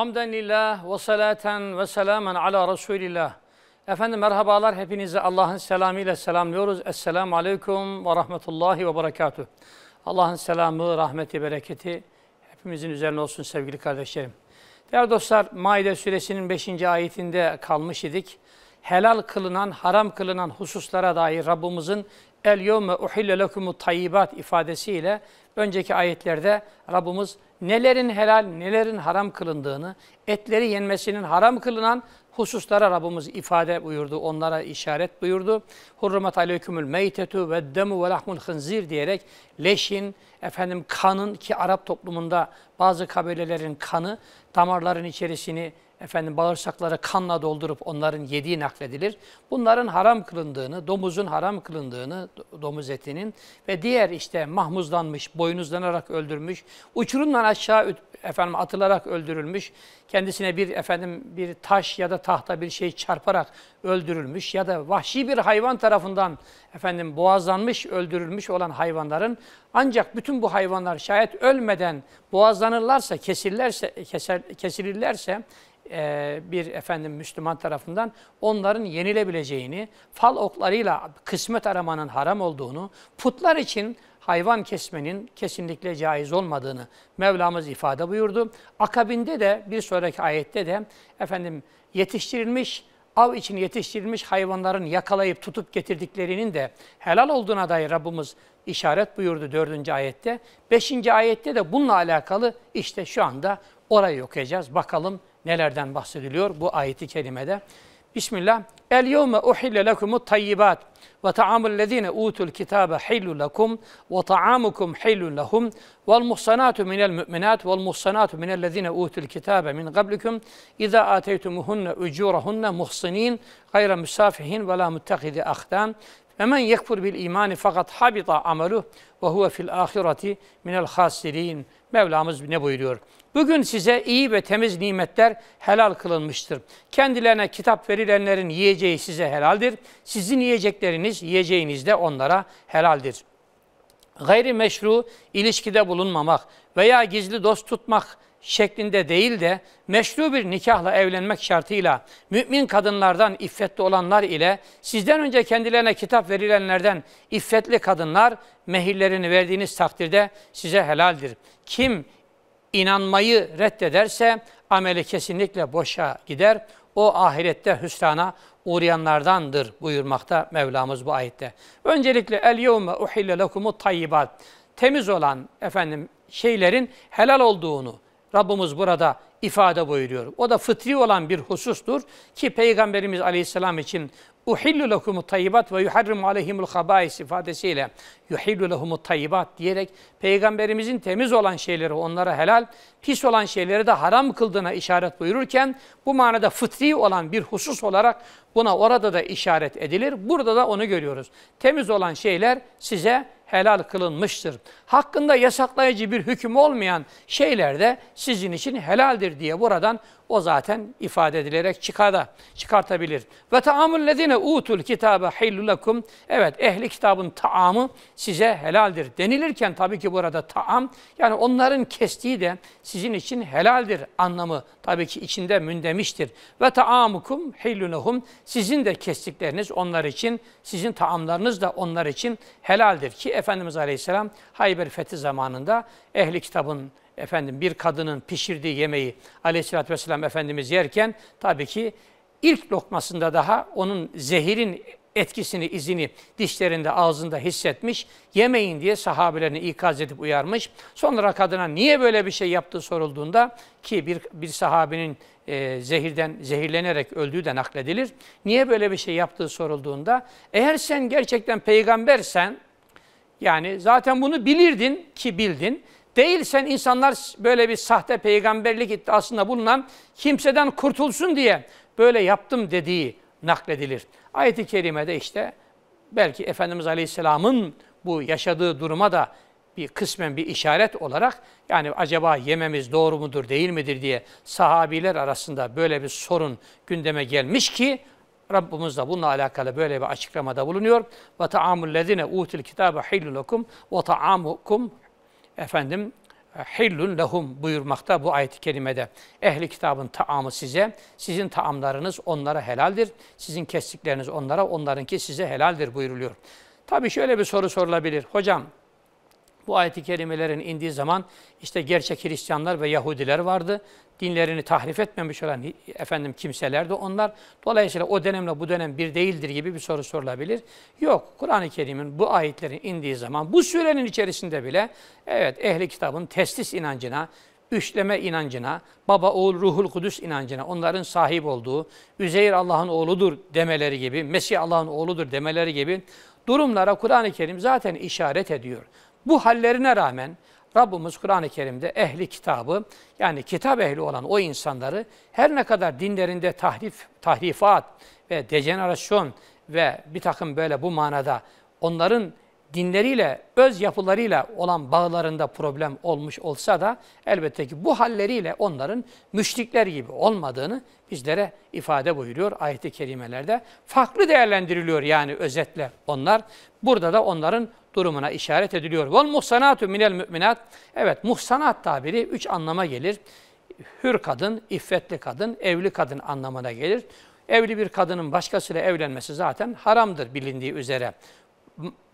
Hamden lillah ve salaten ve selamen ala Resulillah. Efendim merhabalar hepinizi Allah'ın selamıyla selamlıyoruz. Esselamu aleyküm ve rahmetullahi ve berekatuh. Allah'ın selamı, rahmeti, bereketi hepimizin üzerine olsun sevgili kardeşlerim. Değerli dostlar Maide suresinin 5. ayetinde kalmış idik. Helal kılınan, haram kılınan hususlara dair Rabbimizin El yevme uhille lekumu tayyibat ifadesiyle önceki ayetlerde Rabbimiz nelerin helal, nelerin haram kılındığını, etleri yenmesinin haram kılınan hususlara Rabbimiz ifade buyurdu, onlara işaret buyurdu. Hurrumet aleykümül meytetu ve demu ve lahmul hınzir diyerek leşin, efendim kanın ki Arap toplumunda bazı kabilelerin kanı damarların içerisini efendim bağırsakları kanla doldurup onların yediği nakledilir. Bunların haram kılındığını, domuzun haram kılındığını, domuz etinin ve diğer işte mahmuzlanmış, boynuzlanarak öldürmüş, uçurumdan aşağı efendim atılarak öldürülmüş, kendisine bir efendim bir taş ya da tahta bir şey çarparak öldürülmüş ya da vahşi bir hayvan tarafından efendim boğazlanmış, öldürülmüş olan hayvanların ancak bütün bu hayvanlar şayet ölmeden boğazlanırlarsa, kesirlerse keser, kesilirlerse e, bir efendim Müslüman tarafından onların yenilebileceğini, fal oklarıyla kısmet aramanın haram olduğunu, putlar için hayvan kesmenin kesinlikle caiz olmadığını Mevlamız ifade buyurdu. Akabinde de bir sonraki ayette de efendim yetiştirilmiş av için yetiştirilmiş hayvanların yakalayıp tutup getirdiklerinin de helal olduğuna dair Rabbimiz işaret buyurdu dördüncü ayette. beşinci ayette de bununla alakalı işte şu anda orayı okuyacağız. Bakalım nelerden bahsediliyor bu ayeti kerimede? Bismillah. El yevme uhille lekumut tayyibat ve ta'amul lezine utul kitabe hillu lekum ve ta'amukum hillu lehum vel muhsanatu minel müminat vel muhsanatu minel lezine utul kitabe min qablikum iza ateytumuhunne ucurahunne muhsinin gayra müsafihin ve la muttehidi ahdan ve men yekfur bil imani fakat habita amelu ve huve fil ahireti minel hasirin. Mevlamız ne buyuruyor? Bugün size iyi ve temiz nimetler helal kılınmıştır. Kendilerine kitap verilenlerin yiyeceği size helaldir. Sizin yiyecekleriniz, yiyeceğiniz de onlara helaldir. Gayri meşru ilişkide bulunmamak veya gizli dost tutmak şeklinde değil de meşru bir nikahla evlenmek şartıyla mümin kadınlardan iffetli olanlar ile sizden önce kendilerine kitap verilenlerden iffetli kadınlar mehirlerini verdiğiniz takdirde size helaldir. Kim inanmayı reddederse ameli kesinlikle boşa gider. O ahirette hüsrana uğrayanlardandır buyurmakta Mevlamız bu ayette. Öncelikle el yevme uhille lekumut tayyibat. Temiz olan efendim şeylerin helal olduğunu, Rabbimiz burada ifade buyuruyor. O da fıtri olan bir husustur ki Peygamberimiz Aleyhisselam için uhillu lehumu tayyibat ve yuharrimu aleyhimul habais ifadesiyle yuhillu lehumu tayyibat diyerek Peygamberimizin temiz olan şeyleri onlara helal, pis olan şeyleri de haram kıldığına işaret buyururken bu manada fıtri olan bir husus olarak buna orada da işaret edilir. Burada da onu görüyoruz. Temiz olan şeyler size helal kılınmıştır. Hakkında yasaklayıcı bir hüküm olmayan şeyler de sizin için helaldir diye buradan o zaten ifade edilerek çıkada, çıkartabilir. Ve taamul lezine utul kitabe hillulakum. Evet ehli kitabın taamı size helaldir. Denilirken tabii ki burada taam yani onların kestiği de sizin için helaldir anlamı tabii ki içinde mündemiştir. Ve taamukum hillunahum. Sizin de kestikleriniz onlar için, sizin taamlarınız da onlar için helaldir ki Efendimiz Aleyhisselam Hayber fethi zamanında ehli kitabın efendim bir kadının pişirdiği yemeği aleyhissalatü vesselam Efendimiz yerken tabii ki ilk lokmasında daha onun zehirin etkisini, izini dişlerinde, ağzında hissetmiş. Yemeyin diye sahabelerini ikaz edip uyarmış. Sonra kadına niye böyle bir şey yaptığı sorulduğunda ki bir, bir sahabenin e, zehirden zehirlenerek öldüğü de nakledilir. Niye böyle bir şey yaptığı sorulduğunda eğer sen gerçekten peygambersen yani zaten bunu bilirdin ki bildin. Değilsen insanlar böyle bir sahte peygamberlik iddiasında bulunan kimseden kurtulsun diye böyle yaptım dediği nakledilir. Ayet-i kerimede işte belki Efendimiz Aleyhisselam'ın bu yaşadığı duruma da bir kısmen bir işaret olarak yani acaba yememiz doğru mudur değil midir diye sahabiler arasında böyle bir sorun gündeme gelmiş ki Rabbimiz da bununla alakalı böyle bir açıklamada bulunuyor. Ve taamul lezine util kitabe hillulekum ve taamukum efendim e, hillun lahum buyurmakta bu ayet-i kerimede. Ehli kitabın taamı size, sizin taamlarınız onlara helaldir. Sizin kestikleriniz onlara, onlarınki size helaldir buyuruluyor. Tabi şöyle bir soru sorulabilir. Hocam bu ayet-i kerimelerin indiği zaman işte gerçek Hristiyanlar ve Yahudiler vardı. Dinlerini tahrif etmemiş olan efendim kimselerdi onlar. Dolayısıyla o dönemle bu dönem bir değildir gibi bir soru sorulabilir. Yok. Kur'an-ı Kerim'in bu ayetlerin indiği zaman bu sürenin içerisinde bile evet ehli kitabın testis inancına, üçleme inancına, baba, oğul, ruhul kudüs inancına, onların sahip olduğu, Üzeyir Allah'ın oğludur demeleri gibi, Mesih Allah'ın oğludur demeleri gibi durumlara Kur'an-ı Kerim zaten işaret ediyor. Bu hallerine rağmen Rabbimiz Kur'an-ı Kerim'de ehli kitabı yani kitap ehli olan o insanları her ne kadar dinlerinde tahrif, tahrifat ve dejenerasyon ve bir takım böyle bu manada onların dinleriyle, öz yapılarıyla olan bağlarında problem olmuş olsa da elbette ki bu halleriyle onların müşrikler gibi olmadığını bizlere ifade buyuruyor ayet-i kerimelerde. Farklı değerlendiriliyor yani özetle onlar. Burada da onların durumuna işaret ediliyor. Vel muhsanatü minel müminat. Evet muhsanat tabiri üç anlama gelir. Hür kadın, iffetli kadın, evli kadın anlamına gelir. Evli bir kadının başkasıyla evlenmesi zaten haramdır bilindiği üzere.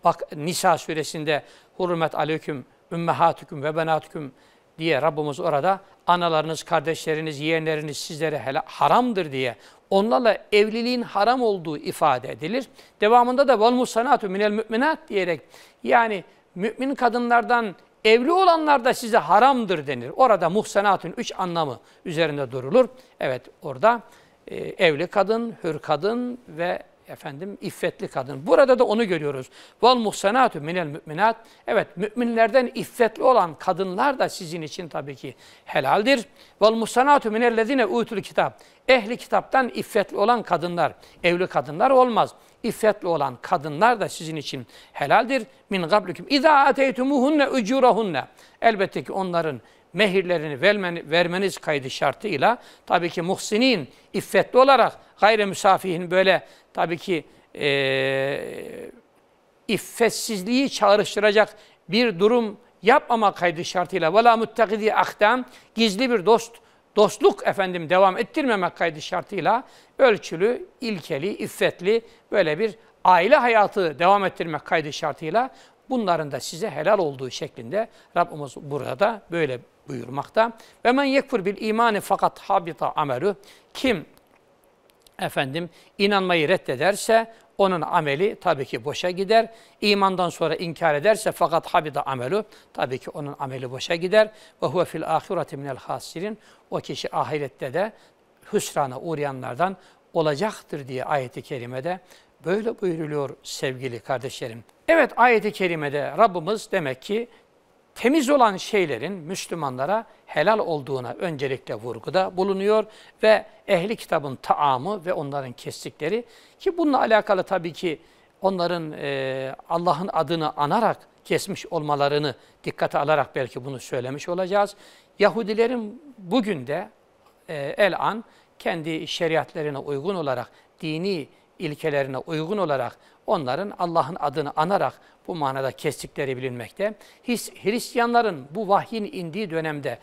Bak Nisa suresinde hurmet aleyküm ümmehatüküm ve benatüküm diye Rabbimiz orada analarınız, kardeşleriniz, yeğenleriniz sizlere hele haramdır diye onlarla evliliğin haram olduğu ifade edilir. Devamında da vel musanatu minel müminat diyerek yani mümin kadınlardan evli olanlar da size haramdır denir. Orada muhsenatın üç anlamı üzerinde durulur. Evet orada e, evli kadın, hür kadın ve efendim iffetli kadın. Burada da onu görüyoruz. Vel muhsenatü minel müminat. Evet müminlerden iffetli olan kadınlar da sizin için tabii ki helaldir. Vel muhsenatü minellezine utul kitap. Ehli kitaptan iffetli olan kadınlar, evli kadınlar olmaz. İffetli olan kadınlar da sizin için helaldir. Min gablikum. İza ateytumuhunne ucurahunne. Elbette ki onların mehirlerini vermeniz kaydı şartıyla tabii ki muhsinin iffetli olarak gayre müsafihin böyle tabii ki e, iffetsizliği çağrıştıracak bir durum yapmama kaydı şartıyla vela muttakidi ahdam gizli bir dost dostluk efendim devam ettirmemek kaydı şartıyla ölçülü, ilkeli, iffetli böyle bir aile hayatı devam ettirmek kaydı şartıyla bunların da size helal olduğu şeklinde Rabbimiz burada böyle buyurmakta. Ve men yekfur bil imani fakat habita amelu. Kim efendim inanmayı reddederse onun ameli tabii ki boşa gider. İmandan sonra inkar ederse fakat habida amelu tabii ki onun ameli boşa gider. Ve huve fil ahireti minel hasirin. O kişi ahirette de hüsrana uğrayanlardan olacaktır diye ayeti kerimede böyle buyuruluyor sevgili kardeşlerim. Evet ayeti kerimede Rabbimiz demek ki temiz olan şeylerin Müslümanlara helal olduğuna öncelikle vurguda bulunuyor ve ehli kitabın taamı ve onların kestikleri ki bununla alakalı tabii ki onların e, Allah'ın adını anarak kesmiş olmalarını dikkate alarak belki bunu söylemiş olacağız. Yahudilerin bugün de e, el kendi şeriatlarına uygun olarak dini ilkelerine uygun olarak onların Allah'ın adını anarak bu manada kestikleri bilinmekte. Hristiyanların bu vahyin indiği dönemde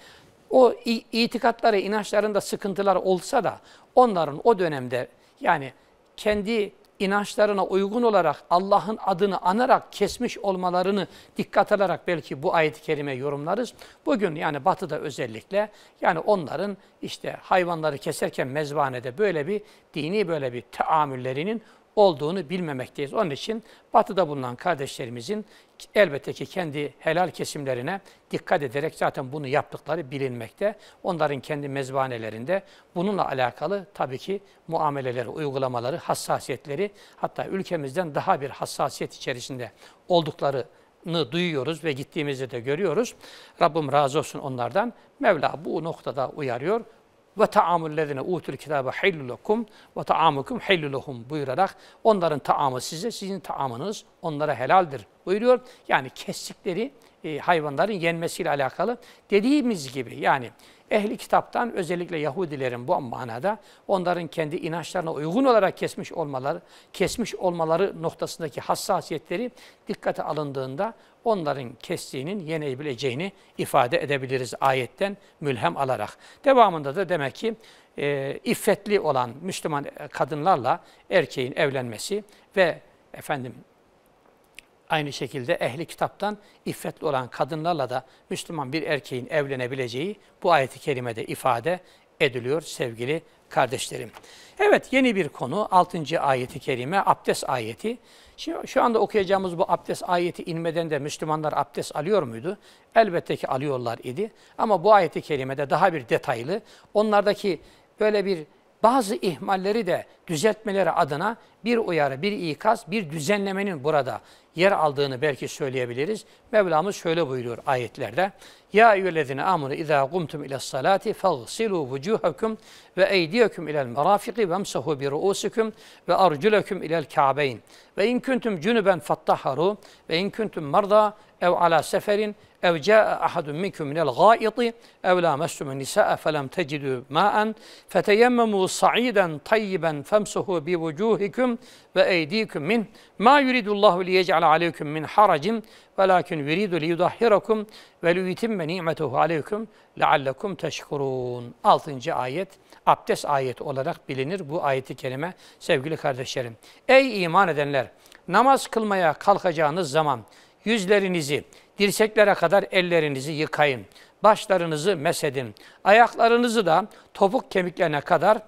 o itikatları, inançlarında sıkıntılar olsa da onların o dönemde yani kendi inançlarına uygun olarak Allah'ın adını anarak kesmiş olmalarını dikkat alarak belki bu ayet-i kerime yorumlarız. Bugün yani batıda özellikle yani onların işte hayvanları keserken mezbanede böyle bir dini böyle bir teamüllerinin olduğunu bilmemekteyiz. Onun için batıda bulunan kardeşlerimizin elbette ki kendi helal kesimlerine dikkat ederek zaten bunu yaptıkları bilinmekte. Onların kendi mezbanelerinde bununla alakalı tabii ki muameleleri, uygulamaları, hassasiyetleri hatta ülkemizden daha bir hassasiyet içerisinde oldukları duyuyoruz ve gittiğimizde de görüyoruz. Rabbim razı olsun onlardan. Mevla bu noktada uyarıyor ve taamüllezine utul kitabe hillulakum ve taamukum hillulahum buyurarak onların taamı size, sizin taamınız onlara helaldir buyuruyor. Yani kestikleri e, hayvanların yenmesiyle alakalı dediğimiz gibi yani ehli kitaptan özellikle Yahudilerin bu manada onların kendi inançlarına uygun olarak kesmiş olmaları, kesmiş olmaları noktasındaki hassasiyetleri dikkate alındığında onların kestiğinin yenebileceğini ifade edebiliriz ayetten mülhem alarak. Devamında da demek ki e, iffetli olan Müslüman kadınlarla erkeğin evlenmesi ve efendim Aynı şekilde ehli kitaptan iffetli olan kadınlarla da Müslüman bir erkeğin evlenebileceği bu ayeti kerimede ifade ediliyor sevgili kardeşlerim. Evet yeni bir konu 6. ayeti kerime abdest ayeti. Şimdi şu anda okuyacağımız bu abdest ayeti inmeden de Müslümanlar abdest alıyor muydu? Elbette ki alıyorlar idi. Ama bu ayeti kerimede daha bir detaylı onlardaki böyle bir bazı ihmalleri de düzeltmeleri adına bir uyarı, bir ikaz, bir düzenlemenin burada yer aldığını belki söyleyebiliriz. Mevlamız şöyle buyuruyor ayetlerde. Ya eyyühellezine amunu izâ kumtum ile salati fagsilû vucuhakum ve eydiyekum ilel merâfiqi vemsahu bi ru'usikum ve arculekum ilel ka'beyn. Ve in kuntum cunuben fattaharu ve in kuntum marda ev ala seferin ev caa ahadun minkum minel gâiti ev lâmestum nisâ felem tecidû mâen feteyemmemû sa'iden tayyiben femsuhu bi vucuhikum ve eydikum min ma yuridullahu li yec'al aleykum min haracin velakin yuridu li yudahhirakum ve li yutimme ni'metuhu aleykum leallekum teşkurun. 6. ayet abdest ayet olarak bilinir bu ayeti kelime sevgili kardeşlerim. Ey iman edenler namaz kılmaya kalkacağınız zaman yüzlerinizi dirseklere kadar ellerinizi yıkayın başlarınızı mesedin. Ayaklarınızı da topuk kemiklerine kadar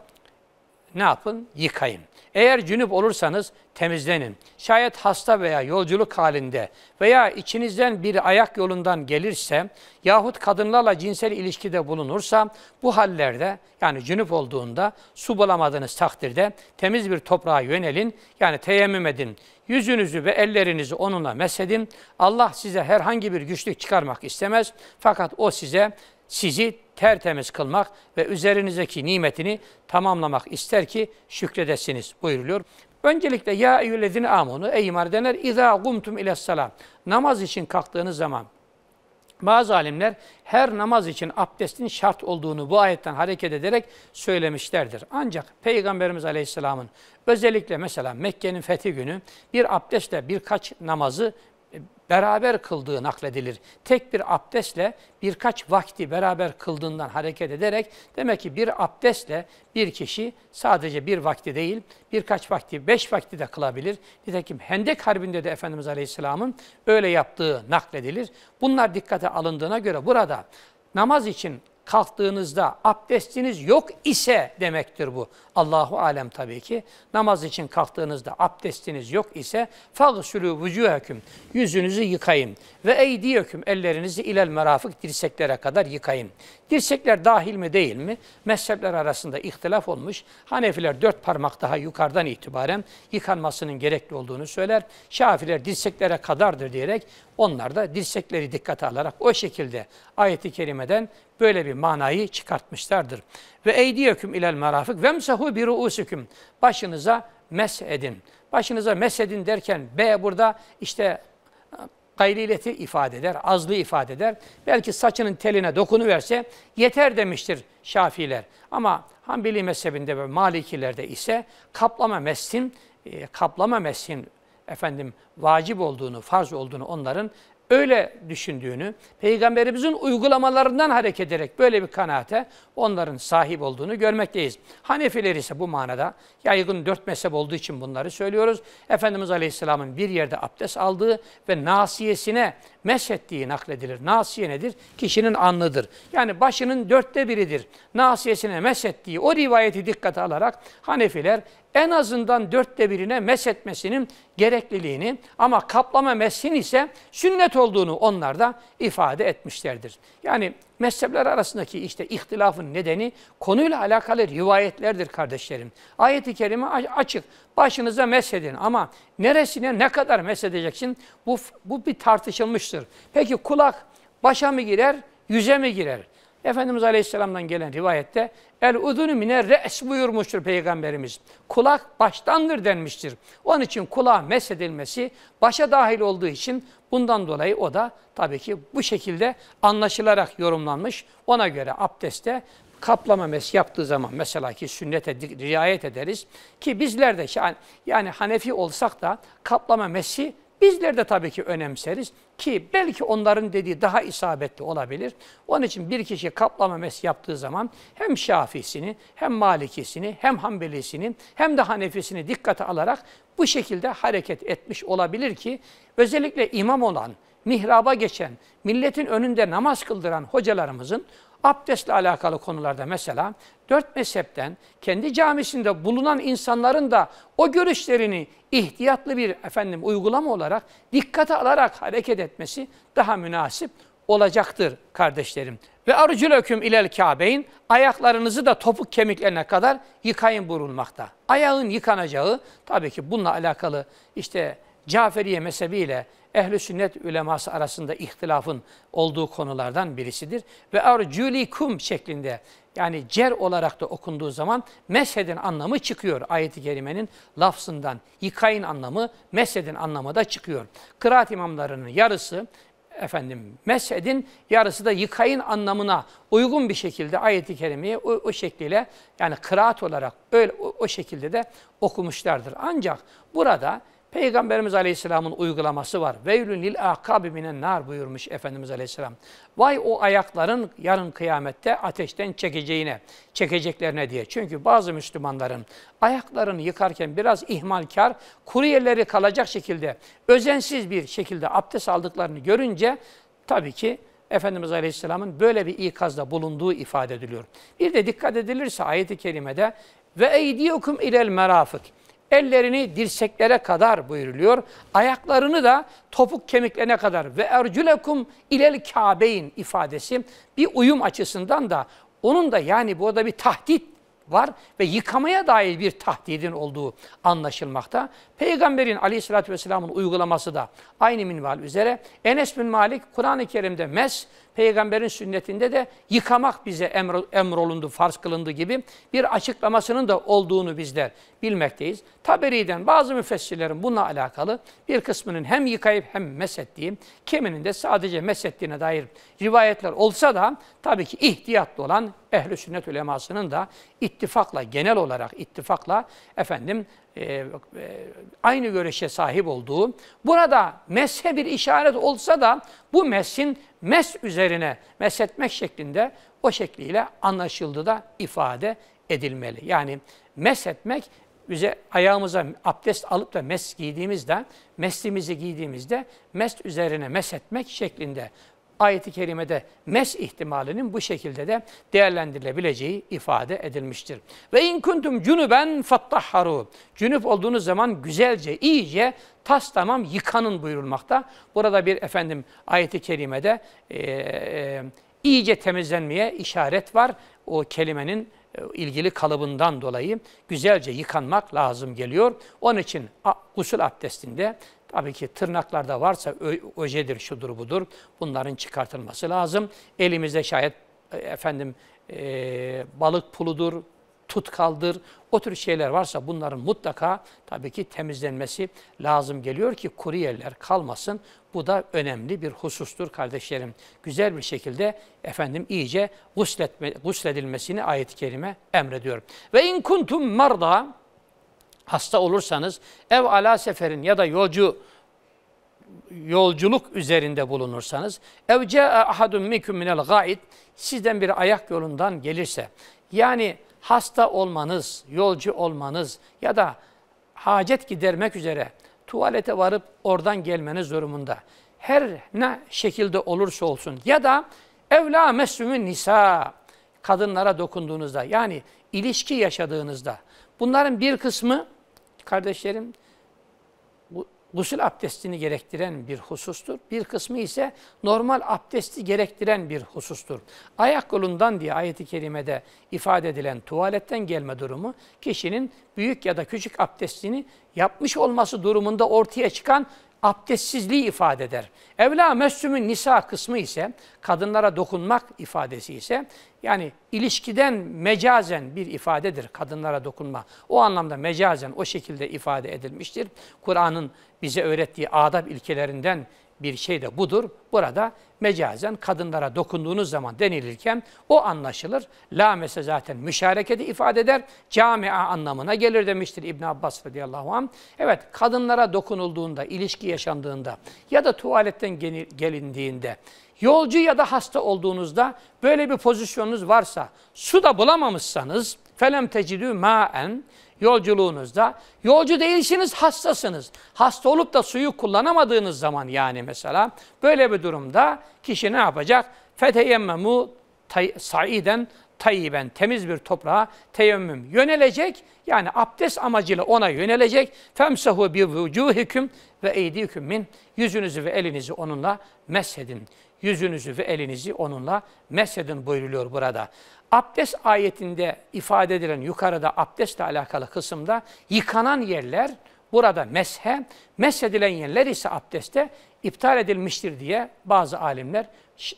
ne yapın? Yıkayın. Eğer cünüp olursanız temizlenin. Şayet hasta veya yolculuk halinde veya içinizden bir ayak yolundan gelirse yahut kadınlarla cinsel ilişkide bulunursa bu hallerde yani cünüp olduğunda su bulamadığınız takdirde temiz bir toprağa yönelin yani teyemmüm edin. Yüzünüzü ve ellerinizi onunla mesedin. Allah size herhangi bir güçlük çıkarmak istemez fakat o size sizi tertemiz kılmak ve üzerinizdeki nimetini tamamlamak ister ki şükredesiniz buyuruluyor. Öncelikle ya eyyüllezine amunu ey iman edenler izâ gumtum salam. Namaz için kalktığınız zaman bazı alimler her namaz için abdestin şart olduğunu bu ayetten hareket ederek söylemişlerdir. Ancak Peygamberimiz Aleyhisselam'ın özellikle mesela Mekke'nin fethi günü bir abdestle birkaç namazı e, beraber kıldığı nakledilir. Tek bir abdestle birkaç vakti beraber kıldığından hareket ederek demek ki bir abdestle bir kişi sadece bir vakti değil birkaç vakti, beş vakti de kılabilir. Nitekim Hendek Harbi'nde de Efendimiz Aleyhisselam'ın öyle yaptığı nakledilir. Bunlar dikkate alındığına göre burada namaz için kalktığınızda abdestiniz yok ise demektir bu. Allahu alem tabii ki. Namaz için kalktığınızda abdestiniz yok ise fagsulü vucuhakum yüzünüzü yıkayın ve eydiyekum ellerinizi ilel merafık dirseklere kadar yıkayın. Dirsekler dahil mi değil mi? Mezhepler arasında ihtilaf olmuş. Hanefiler dört parmak daha yukarıdan itibaren yıkanmasının gerekli olduğunu söyler. Şafiler dirseklere kadardır diyerek onlar da dirsekleri dikkate alarak o şekilde ayeti kerimeden böyle bir manayı çıkartmışlardır. Ve eydiyeküm ilel marafık vemsehu bi ruusikum. Başınıza mes edin. Başınıza mes edin derken B burada işte gayrileti ifade eder, azlı ifade eder. Belki saçının teline dokunuverse yeter demiştir Şafiler. Ama Hanbeli mezhebinde ve Malikilerde ise kaplama meshin, e, kaplama meshin efendim vacip olduğunu, farz olduğunu onların öyle düşündüğünü, peygamberimizin uygulamalarından hareket ederek böyle bir kanaate onların sahip olduğunu görmekteyiz. Hanefiler ise bu manada yaygın dört mezhep olduğu için bunları söylüyoruz. Efendimiz Aleyhisselam'ın bir yerde abdest aldığı ve nasiyesine meshettiği nakledilir. Nasiye nedir? Kişinin anlıdır. Yani başının dörtte biridir. Nasiyesine meshettiği o rivayeti dikkate alarak Hanefiler en azından dörtte birine meshetmesinin gerekliliğini ama kaplama meshin ise sünnet olduğunu onlar da ifade etmişlerdir. Yani mezhepler arasındaki işte ihtilafın nedeni konuyla alakalı rivayetlerdir kardeşlerim. Ayet-i kerime açık. Başınıza meshedin ama neresine ne kadar meshedeceksin bu, bu bir tartışılmıştır. Peki kulak başa mı girer, yüze mi girer? Efendimiz Aleyhisselam'dan gelen rivayette el udunu mine re's buyurmuştur Peygamberimiz. Kulak baştandır denmiştir. Onun için kulağa mesedilmesi başa dahil olduğu için bundan dolayı o da tabii ki bu şekilde anlaşılarak yorumlanmış. Ona göre abdeste kaplama mes yaptığı zaman mesela ki sünnete riayet ederiz ki bizler de yani Hanefi olsak da kaplama mesi Bizler de tabii ki önemseriz ki belki onların dediği daha isabetli olabilir. Onun için bir kişi kaplama mes yaptığı zaman hem Şafisini, hem Malikisini, hem Hanbelisini, hem de Hanefisini dikkate alarak bu şekilde hareket etmiş olabilir ki özellikle imam olan, mihraba geçen, milletin önünde namaz kıldıran hocalarımızın abdestle alakalı konularda mesela dört mezhepten kendi camisinde bulunan insanların da o görüşlerini ihtiyatlı bir efendim uygulama olarak dikkate alarak hareket etmesi daha münasip olacaktır kardeşlerim. Ve aruculöküm ilel kâbeyn ayaklarınızı da topuk kemiklerine kadar yıkayın burulmakta Ayağın yıkanacağı tabii ki bununla alakalı işte Caferiye mezhebiyle ehli sünnet üleması arasında ihtilafın olduğu konulardan birisidir. Ve arculikum şeklinde yani cer olarak da okunduğu zaman meshedin anlamı çıkıyor. Ayet-i kerimenin lafzından yıkayın anlamı meshedin anlamı da çıkıyor. Kıraat imamlarının yarısı efendim meshedin yarısı da yıkayın anlamına uygun bir şekilde ayeti kerimeyi o, o şekliyle yani kıraat olarak öyle o, o şekilde de okumuşlardır. Ancak burada Peygamberimiz Aleyhisselam'ın uygulaması var. Veylün lil akabi minen nar buyurmuş Efendimiz Aleyhisselam. Vay o ayakların yarın kıyamette ateşten çekeceğine, çekeceklerine diye. Çünkü bazı Müslümanların ayaklarını yıkarken biraz ihmalkar, kuru yerleri kalacak şekilde, özensiz bir şekilde abdest aldıklarını görünce tabii ki Efendimiz Aleyhisselam'ın böyle bir ikazda bulunduğu ifade ediliyor. Bir de dikkat edilirse ayeti kerimede ve eydiyokum ilel merafık. Ellerini dirseklere kadar buyuruluyor. Ayaklarını da topuk kemiklerine kadar ve ercülekum ilel kabeyin ifadesi bir uyum açısından da onun da yani bu burada bir tahdit var ve yıkamaya dair bir tahdidin olduğu anlaşılmakta. Peygamberin aleyhissalatü vesselamın uygulaması da aynı minval üzere. Enes bin Malik Kur'an-ı Kerim'de mes peygamberin sünnetinde de yıkamak bize emrolundu, farz kılındı gibi bir açıklamasının da olduğunu bizler bilmekteyiz. Taberi'den bazı müfessirlerin bununla alakalı bir kısmının hem yıkayıp hem mesettiği, kiminin de sadece mesettiğine dair rivayetler olsa da tabii ki ihtiyatlı olan ehli sünnet ulemasının da ittifakla genel olarak ittifakla efendim e, e, aynı görüşe sahip olduğu, burada messe bir işaret olsa da bu mesin mes üzerine mesetmek şeklinde o şekliyle anlaşıldı da ifade edilmeli. Yani mesetmek bize ayağımıza abdest alıp da mes giydiğimizde, meslimizi giydiğimizde mes üzerine mesh etmek şeklinde ayeti kerimede mes ihtimalinin bu şekilde de değerlendirilebileceği ifade edilmiştir. Ve in kuntum cunuben fattahharu. Cünüp olduğunuz zaman güzelce, iyice tas tamam yıkanın buyurulmakta. Burada bir efendim ayeti kerimede e, e, iyice temizlenmeye işaret var. O kelimenin e, ilgili kalıbından dolayı güzelce yıkanmak lazım geliyor. Onun için usul abdestinde Tabii ki tırnaklarda varsa öjedir, şudur budur. Bunların çıkartılması lazım. Elimizde şayet e, efendim e, balık puludur, tut kaldır O tür şeyler varsa bunların mutlaka tabii ki temizlenmesi lazım geliyor ki kuru yerler kalmasın. Bu da önemli bir husustur kardeşlerim. Güzel bir şekilde efendim iyice gusletme, gusledilmesini ayet-i kerime emrediyor. Ve in kuntum marda hasta olursanız ev ala seferin ya da yolcu yolculuk üzerinde bulunursanız evce ahadun mikum minel gait sizden bir ayak yolundan gelirse yani hasta olmanız, yolcu olmanız ya da hacet gidermek üzere tuvalete varıp oradan gelmeniz durumunda her ne şekilde olursa olsun ya da evla mesümün nisa kadınlara dokunduğunuzda yani ilişki yaşadığınızda bunların bir kısmı kardeşlerim gusül abdestini gerektiren bir husustur. Bir kısmı ise normal abdesti gerektiren bir husustur. Ayak kolundan diye ayeti kerimede ifade edilen tuvaletten gelme durumu kişinin büyük ya da küçük abdestini yapmış olması durumunda ortaya çıkan abdestsizliği ifade eder. Evla meşsümün nisa kısmı ise kadınlara dokunmak ifadesi ise yani ilişkiden mecazen bir ifadedir kadınlara dokunma. O anlamda mecazen o şekilde ifade edilmiştir. Kur'an'ın bize öğrettiği adab ilkelerinden bir şey de budur. Burada mecazen kadınlara dokunduğunuz zaman denilirken o anlaşılır. Lamese zaten müşareketi ifade eder. Camia anlamına gelir demiştir İbn Abbas radıyallahu anh. Evet kadınlara dokunulduğunda, ilişki yaşandığında ya da tuvaletten gelindiğinde, yolcu ya da hasta olduğunuzda böyle bir pozisyonunuz varsa, su da bulamamışsanız felem tecidü maen yolculuğunuzda. Yolcu değilsiniz, hastasınız. Hasta olup da suyu kullanamadığınız zaman yani mesela böyle bir durumda kişi ne yapacak? Feteyemmemu saiden tayyiben temiz bir toprağa teyemmüm yönelecek. Yani abdest amacıyla ona yönelecek. Femsahu bi vucuhikum ve eydikum min yüzünüzü ve elinizi onunla meshedin. Yüzünüzü ve elinizi onunla meshedin buyruluyor burada. Abdest ayetinde ifade edilen yukarıda abdestle alakalı kısımda yıkanan yerler burada meshe, meshedilen yerler ise abdeste iptal edilmiştir diye bazı alimler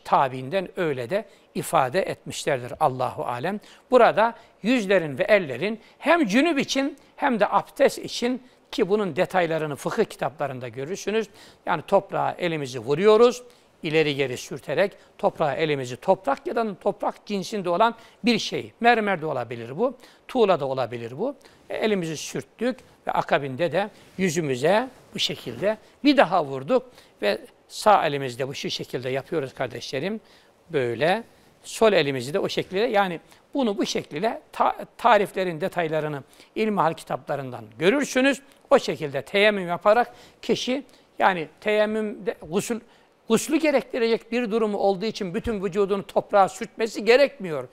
tabiinden öyle de ifade etmişlerdir Allahu alem. Burada yüzlerin ve ellerin hem cünüp için hem de abdest için ki bunun detaylarını fıkıh kitaplarında görürsünüz. Yani toprağa elimizi vuruyoruz, ileri geri sürterek toprağa elimizi toprak ya da toprak cinsinde olan bir şey. Mermer de olabilir bu, tuğla da olabilir bu. E, elimizi sürttük ve akabinde de yüzümüze bu şekilde bir daha vurduk ve sağ elimizde bu şu şekilde yapıyoruz kardeşlerim. Böyle sol elimizi de o şekilde yani bunu bu şekilde ta tariflerin detaylarını ilmihal kitaplarından görürsünüz. O şekilde teyemmüm yaparak kişi yani teyemmüm, usul Guslu gerektirecek bir durumu olduğu için bütün vücudunu toprağa sürtmesi gerekmiyor.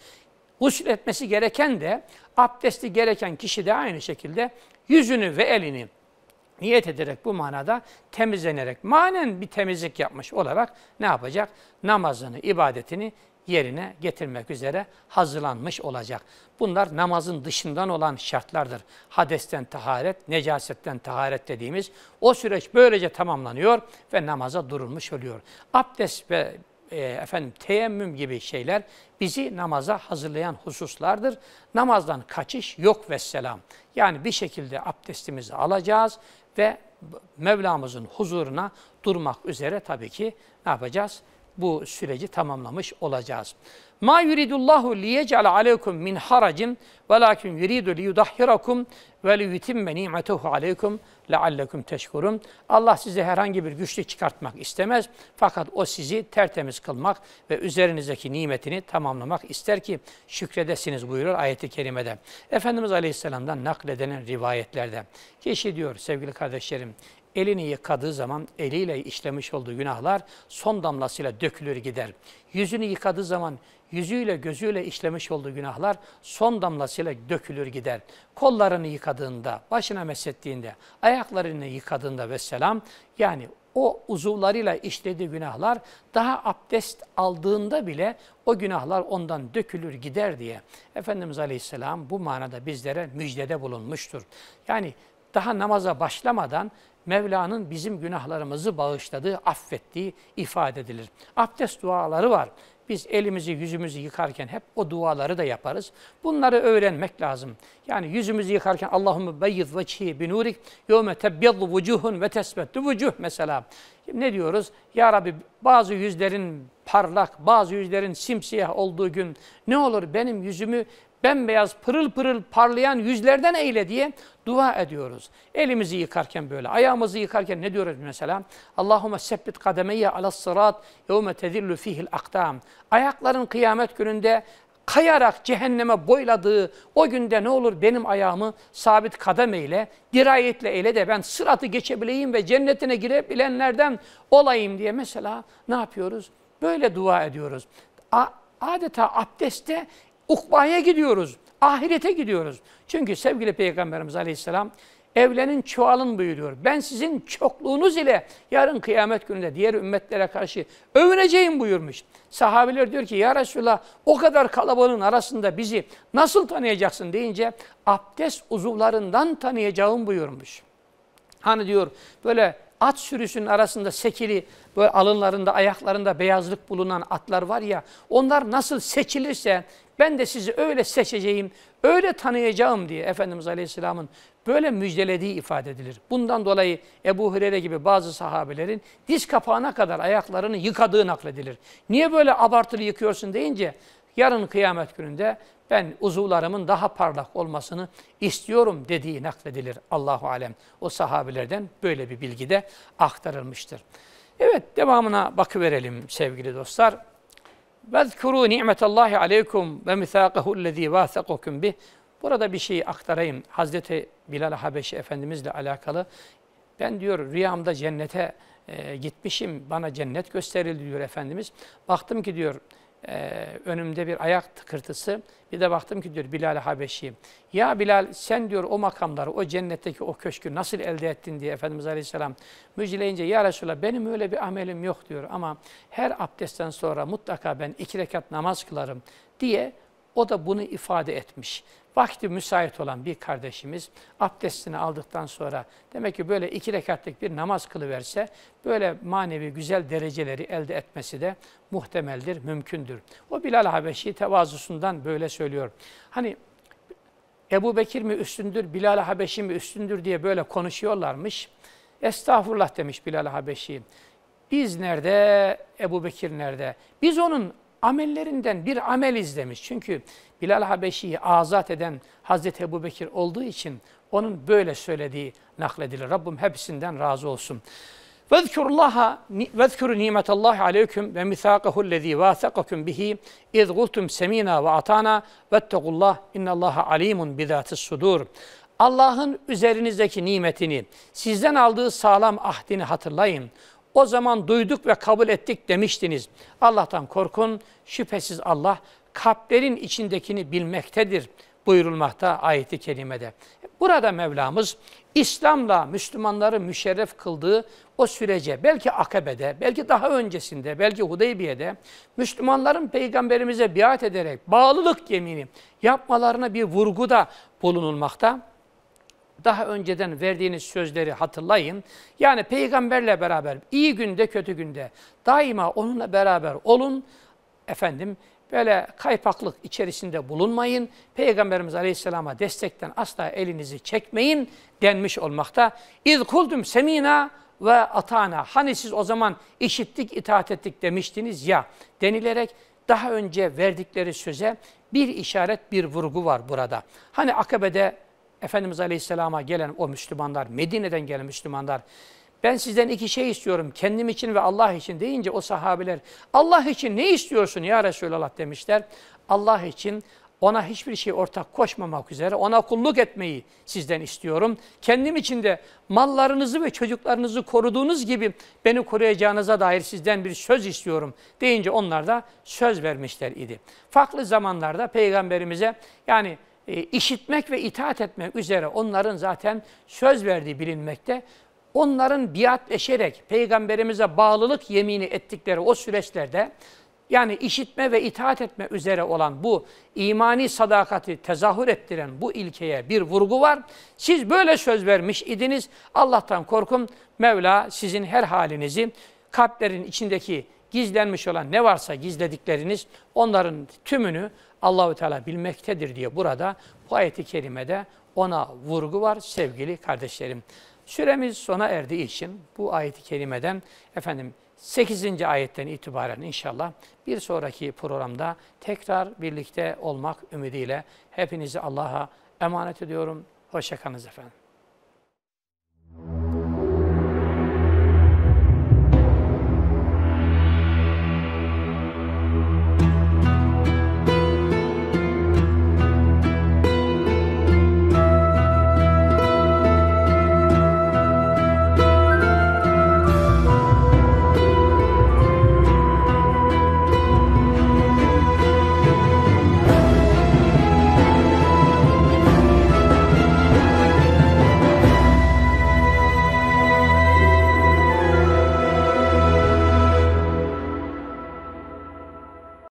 Gusül etmesi gereken de abdesti gereken kişi de aynı şekilde yüzünü ve elini niyet ederek bu manada temizlenerek manen bir temizlik yapmış olarak ne yapacak? Namazını, ibadetini yerine getirmek üzere hazırlanmış olacak. Bunlar namazın dışından olan şartlardır. Hadesten taharet, necasetten taharet dediğimiz o süreç böylece tamamlanıyor ve namaza durulmuş oluyor. Abdest ve e, efendim teyemmüm gibi şeyler bizi namaza hazırlayan hususlardır. Namazdan kaçış yok ve selam. Yani bir şekilde abdestimizi alacağız ve Mevlamızın huzuruna durmak üzere tabii ki ne yapacağız? bu süreci tamamlamış olacağız. Ma yuridullahu liyec'al aleykum min haracin velakin yuridu liyudahhirakum ve liyutimme ni'metehu aleykum leallekum teşkurun. Allah size herhangi bir güçlük çıkartmak istemez fakat o sizi tertemiz kılmak ve üzerinizdeki nimetini tamamlamak ister ki şükredesiniz buyurur ayeti kerimede. Efendimiz Aleyhisselam'dan nakledenen rivayetlerde. Kişi diyor sevgili kardeşlerim elini yıkadığı zaman eliyle işlemiş olduğu günahlar son damlasıyla dökülür gider. Yüzünü yıkadığı zaman yüzüyle gözüyle işlemiş olduğu günahlar son damlasıyla dökülür gider. Kollarını yıkadığında, başına mesettiğinde, ayaklarını yıkadığında ve yani o uzuvlarıyla işlediği günahlar daha abdest aldığında bile o günahlar ondan dökülür gider diye Efendimiz Aleyhisselam bu manada bizlere müjdede bulunmuştur. Yani daha namaza başlamadan Mevla'nın bizim günahlarımızı bağışladığı, affettiği ifade edilir. Abdest duaları var. Biz elimizi yüzümüzü yıkarken hep o duaları da yaparız. Bunları öğrenmek lazım. Yani yüzümüzü yıkarken Allahümme beyyid veçhi binurik yevme tebyadlu vucuhun ve tesbettu vucuh mesela. Ne diyoruz? Ya Rabbi bazı yüzlerin parlak, bazı yüzlerin simsiyah olduğu gün ne olur benim yüzümü bembeyaz pırıl pırıl parlayan yüzlerden eyle diye dua ediyoruz. Elimizi yıkarken böyle, ayağımızı yıkarken ne diyoruz mesela? Allahümme sebbit kademeyye ala sırat yevme tezillu fihil akdam. Ayakların kıyamet gününde kayarak cehenneme boyladığı o günde ne olur benim ayağımı sabit kadem kademeyle, dirayetle eyle de ben sıratı geçebileyim ve cennetine girebilenlerden olayım diye mesela ne yapıyoruz? Böyle dua ediyoruz. A adeta abdeste Ukba'ya gidiyoruz. Ahirete gidiyoruz. Çünkü sevgili Peygamberimiz Aleyhisselam evlenin çoğalın buyuruyor. Ben sizin çokluğunuz ile yarın kıyamet gününde diğer ümmetlere karşı övüneceğim buyurmuş. Sahabiler diyor ki ya Resulallah o kadar kalabalığın arasında bizi nasıl tanıyacaksın deyince abdest uzuvlarından tanıyacağım buyurmuş. Hani diyor böyle at sürüsünün arasında sekili, böyle alınlarında, ayaklarında beyazlık bulunan atlar var ya, onlar nasıl seçilirse ben de sizi öyle seçeceğim, öyle tanıyacağım diye Efendimiz Aleyhisselam'ın böyle müjdelediği ifade edilir. Bundan dolayı Ebu Hureyre gibi bazı sahabelerin diz kapağına kadar ayaklarını yıkadığı nakledilir. Niye böyle abartılı yıkıyorsun deyince yarın kıyamet gününde ben uzuvlarımın daha parlak olmasını istiyorum dediği nakledilir Allahu alem. O sahabilerden böyle bir bilgi de aktarılmıştır. Evet devamına bakıverelim sevgili dostlar. Vezkuru ni'metallahi aleykum ve misaqahu allazi vasaqukum bih. Burada bir şey aktarayım. Hazreti Bilal Habeşi Efendimizle alakalı. Ben diyor rüyamda cennete e, gitmişim. Bana cennet gösterildi diyor Efendimiz. Baktım ki diyor e, önümde bir ayak tıkırtısı. Bir de baktım ki diyor Bilal Habeşi. Ya Bilal sen diyor o makamları, o cennetteki o köşkü nasıl elde ettin diye Efendimiz Aleyhisselam müjdeleyince ya Resulallah benim öyle bir amelim yok diyor ama her abdestten sonra mutlaka ben iki rekat namaz kılarım diye o da bunu ifade etmiş vakti müsait olan bir kardeşimiz abdestini aldıktan sonra demek ki böyle iki rekatlık bir namaz kılıverse böyle manevi güzel dereceleri elde etmesi de muhtemeldir, mümkündür. O Bilal Habeşi tevazusundan böyle söylüyor. Hani Ebu Bekir mi üstündür, Bilal Habeşi mi üstündür diye böyle konuşuyorlarmış. Estağfurullah demiş Bilal Habeşi. Biz nerede, Ebu Bekir nerede? Biz onun amellerinden bir amel izlemiş. Çünkü Bilal Habeşi'yi azat eden Hazreti Ebu Bekir olduğu için onun böyle söylediği nakledilir. Rabbim hepsinden razı olsun. وَذْكُرُ اللّٰهَ وَذْكُرُ نِيمَةَ اللّٰهِ عَلَيْكُمْ وَمِثَاقَهُ الَّذ۪ي وَاثَقَكُمْ بِهِ اِذْ قُلْتُمْ سَم۪ينَا وَاَطَانَا وَاتَّقُوا اللّٰهِ اِنَّ اللّٰهَ عَل۪يمٌ بِذَاتِ الصُّدُورِ Allah'ın üzerinizdeki nimetini, sizden aldığı sağlam ahdini hatırlayın. O zaman duyduk ve kabul ettik demiştiniz. Allah'tan korkun. Şüphesiz Allah kalplerin içindekini bilmektedir buyurulmakta ayeti kerimede. Burada Mevlamız İslam'la Müslümanları müşerref kıldığı o sürece belki Akabe'de, belki daha öncesinde, belki Hudeybiye'de Müslümanların peygamberimize biat ederek bağlılık yemini yapmalarına bir vurguda bulunulmakta daha önceden verdiğiniz sözleri hatırlayın. Yani peygamberle beraber iyi günde kötü günde daima onunla beraber olun. Efendim böyle kaypaklık içerisinde bulunmayın. Peygamberimiz Aleyhisselam'a destekten asla elinizi çekmeyin denmiş olmakta. İz kuldum semina ve atana. Hani siz o zaman işittik, itaat ettik demiştiniz ya denilerek daha önce verdikleri söze bir işaret, bir vurgu var burada. Hani akabede Efendimiz Aleyhisselam'a gelen o Müslümanlar, Medine'den gelen Müslümanlar, ben sizden iki şey istiyorum, kendim için ve Allah için deyince o sahabeler, Allah için ne istiyorsun ya Resulallah demişler. Allah için ona hiçbir şey ortak koşmamak üzere, ona kulluk etmeyi sizden istiyorum. Kendim için de mallarınızı ve çocuklarınızı koruduğunuz gibi beni koruyacağınıza dair sizden bir söz istiyorum deyince onlar da söz vermişler idi. Farklı zamanlarda Peygamberimize yani e, işitmek ve itaat etmek üzere onların zaten söz verdiği bilinmekte. Onların biatleşerek peygamberimize bağlılık yemini ettikleri o süreçlerde yani işitme ve itaat etme üzere olan bu imani sadakati tezahür ettiren bu ilkeye bir vurgu var. Siz böyle söz vermiş idiniz. Allah'tan korkun. Mevla sizin her halinizi kalplerin içindeki gizlenmiş olan ne varsa gizledikleriniz onların tümünü Allahü Teala bilmektedir diye burada bu ayeti kerimede ona vurgu var sevgili kardeşlerim. Süremiz sona erdiği için bu ayeti kerimeden efendim 8. ayetten itibaren inşallah bir sonraki programda tekrar birlikte olmak ümidiyle hepinizi Allah'a emanet ediyorum. Hoşçakalınız efendim.